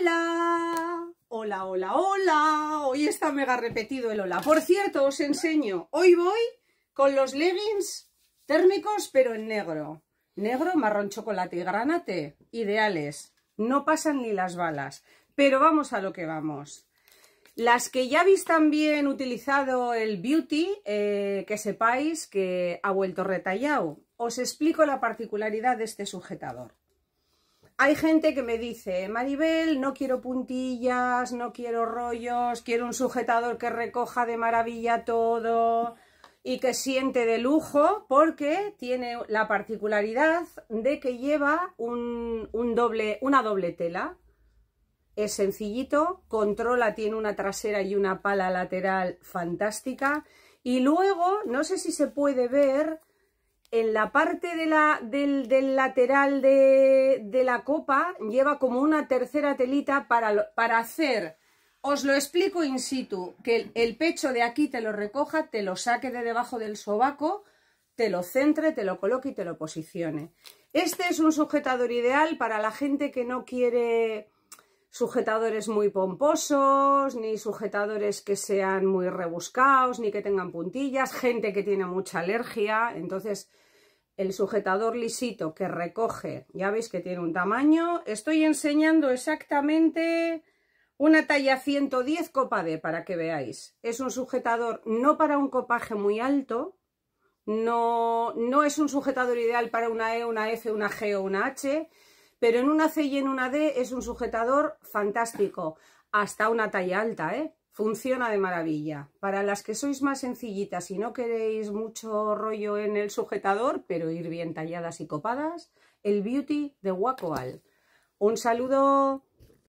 hola, hola, hola, hola. Hoy está mega repetido el hola. Por cierto, os enseño, hoy voy con los leggings térmicos, pero en negro. Negro, marrón, chocolate y granate, ideales. No pasan ni las balas. Pero vamos a lo que vamos. Las que ya habéis también utilizado el Beauty, eh, que sepáis que ha vuelto retallado. Os explico la particularidad de este sujetador hay gente que me dice, Maribel, no quiero puntillas, no quiero rollos, quiero un sujetador que recoja de maravilla todo y que siente de lujo porque tiene la particularidad de que lleva un, doble, una doble tela. Es sencillito, controla, tiene una trasera y una pala lateral fantástica. Y luego, no sé si se puede ver, en la parte del, lateral de, de, la copa lleva como una tercera telita para, para hacer, os lo explico in situ, que el, pecho de aquí te lo recoja, te lo saque de debajo del sobaco, te lo centre, te lo coloque y te lo posicione. Este es un sujetador ideal para la gente que no quiere sujetadores muy pomposos, ni sujetadores que sean muy rebuscados, ni que tengan puntillas, gente que tiene mucha alergia, entonces el sujetador lisito que recoge, ya veis que tiene un tamaño, estoy enseñando exactamente una talla 110 copa D para que veáis, es un sujetador no para un copaje muy alto, no, no es un sujetador ideal para una E, una F, una G o una H, pero en una C y en una D es un sujetador fantástico, hasta una talla alta, ¿eh? Funciona de maravilla. Para las que sois más sencillitas y no queréis mucho rollo en el sujetador, pero ir bien talladas y copadas, el Beauty de Wacoal. Un saludo.